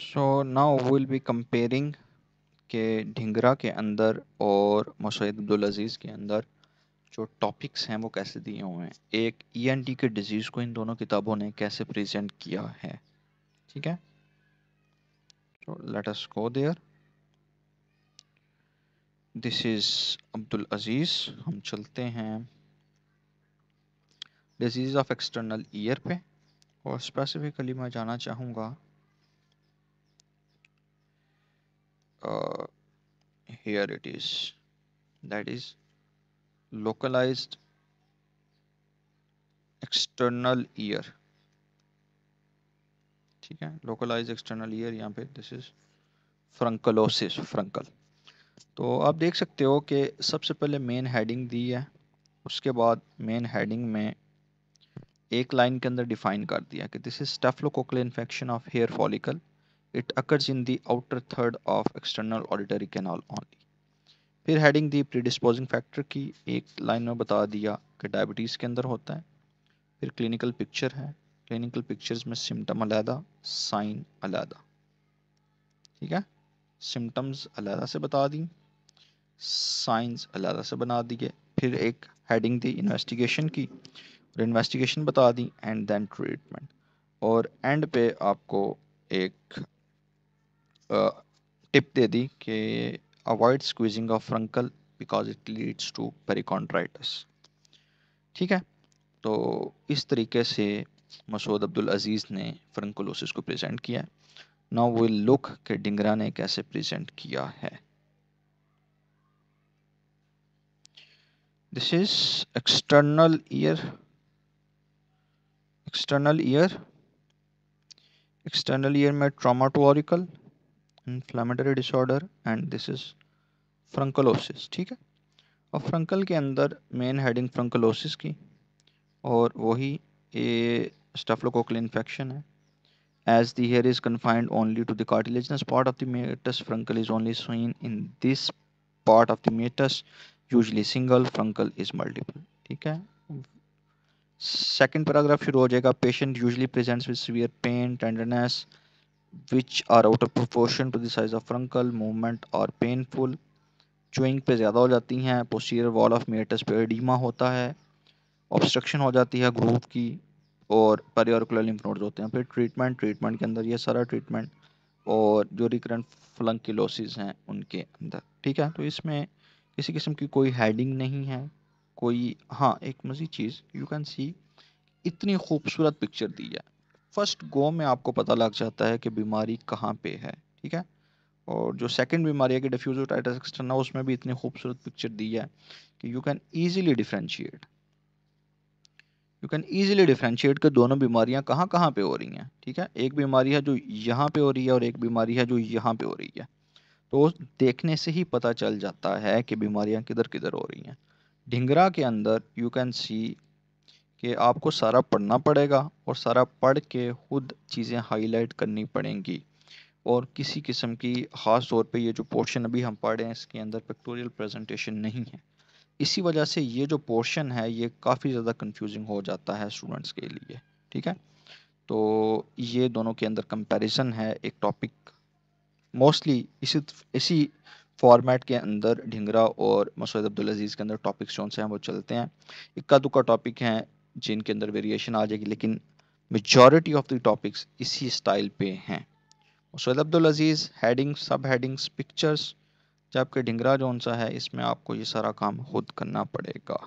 So now will be comparing K Dhingra के अंदर और मसैद अजीज़ के अंदर जो टॉपिक्स हैं वो कैसे दिए हुए हैं एक ईएनटी e के डिज़ीज़ को इन दोनों किताबों ने कैसे प्रेजेंट किया है ठीक है so let us go there this is Abdul Aziz हम चलते हैं डिजीज़ ऑफ एक्सटर्नल ईयर पे और स्पेसिफिकली मैं जाना चाहूँगा uh, here it is that is localized external ear ठीक है लोकलाइज एक्सटर्नल ईयर यहाँ पे दिस इज फ्रंकलोसिस फ्रंकल तो आप देख सकते हो कि सबसे पहले मेन हेडिंग दी है उसके बाद मेन हेडिंग में एक लाइन के अंदर डिफाइन कर दिया कि this is staphylococcal infection of hair follicle It occurs in the outer third of external auditory canal only. फिर हेडिंग दी प्रीडिस्पोजिंग फैक्टर की एक लाइन में बता दिया कि डायबिटीज़ के अंदर होता है फिर क्लिनिकल पिक्चर है क्लिनिकल पिक्चर्स में सिम्टम अलहदा साइन अलहदा ठीक है सिम्टम्स अलहदा से बता दी साइंस अलहदा से बना दिए फिर एक हेडिंग दी इन्वेस्टिगेशन की और इन्वेस्टिगेशन बता दी एंड देन ट्रीटमेंट और एंड पे आपको एक टिप दे दी कि avoid squeezing of furuncle because it leads to perichondritis ठीक है तो इस तरीके से मसूद अब्दुल अज़ीज़ ने फ्रंकोलोसिस को प्रेजेंट किया है नाउ वो लुक के डिंगरा ने कैसे प्रेजेंट किया है this is external ear external ear external ear में traumatic or inflammatory disorder and this is furunculosis ठीक है और फ्रंकल के अंदर मेन हेडिंग फ्रंकलोसिस की और वही ए स्टफलोकोकल इन्फेक्शन है as the hair is confined only to the cartilaginous part of the meatus furuncle is only seen in this part of the meatus usually single furuncle is multiple ठीक है second paragraph शुरू हो जाएगा patient usually presents with severe pain tenderness which are out of proportion to the size of furuncle movement और painful chewing पे ज़्यादा हो जाती हैं पोस्टीरियर वॉल ऑफ मेटस पे एडीमा होता है ऑब्स्ट्रक्शन हो जाती है ग्रूव की और पेरियोरिकुलर लिम्फ नोड्स होते हैं फिर ट्रीटमेंट ट्रीटमेंट के अंदर ये सारा ट्रीटमेंट और जो रिकरेंट फ्लंकिलोसिस हैं उनके अंदर ठीक है तो इसमें किसी किस्म की कोई हैडिंग नहीं है कोई हाँ एक मज़ीद चीज़ यू कैन सी इतनी खूबसूरत पिक्चर दी है फर्स्ट गो में आपको पता लग जाता है कि बीमारी कहाँ पे है ठीक है और जो सेकंड बीमारी है कि टाइटस एक्सटर्ना उसमें भी इतनी खूबसूरत पिक्चर दी है कि you can easily differentiate you can easily differentiate कि दोनों बीमारियाँ कहाँ कहाँ पे हो रही हैं ठीक है एक बीमारी है जो यहाँ पे हो रही है और एक बीमारी है जो यहाँ पे हो रही है तो देखने से ही पता चल जाता है कि बीमारियाँ किधर किधर हो रही हैं ढिंगरा के अंदर यू कैन सी कि आपको सारा पढ़ना पड़ेगा और सारा पढ़ के ख़ुद चीज़ें हाईलाइट करनी पड़ेंगी और किसी किस्म की ख़ास तौर पे ये जो पोर्शन अभी हम पढ़ रहे हैं इसके अंदर पिक्टोरियल प्रेजेंटेशन नहीं है इसी वजह से ये जो पोर्शन है ये काफ़ी ज़्यादा कंफ्यूजिंग हो जाता है स्टूडेंट्स के लिए ठीक है तो ये दोनों के अंदर कंपैरिजन है एक टॉपिक मोस्टली इसी इसी फॉर्मेट के अंदर ढिंगरा और मसूद अब्दुल अजीज़ के अंदर टॉपिक्स जो से हैं वो चलते हैं इक्का दुक्का टॉपिक हैं जिनके अंदर वेरिएशन आ जाएगी लेकिन मेजॉरिटी ऑफ द टॉपिक्स इसी स्टाइल पे हैं Syed Abdul Aziz heading sub headings pictures जबकि ढिंगरा जौन सा है इसमें आपको ये सारा काम खुद करना पड़ेगा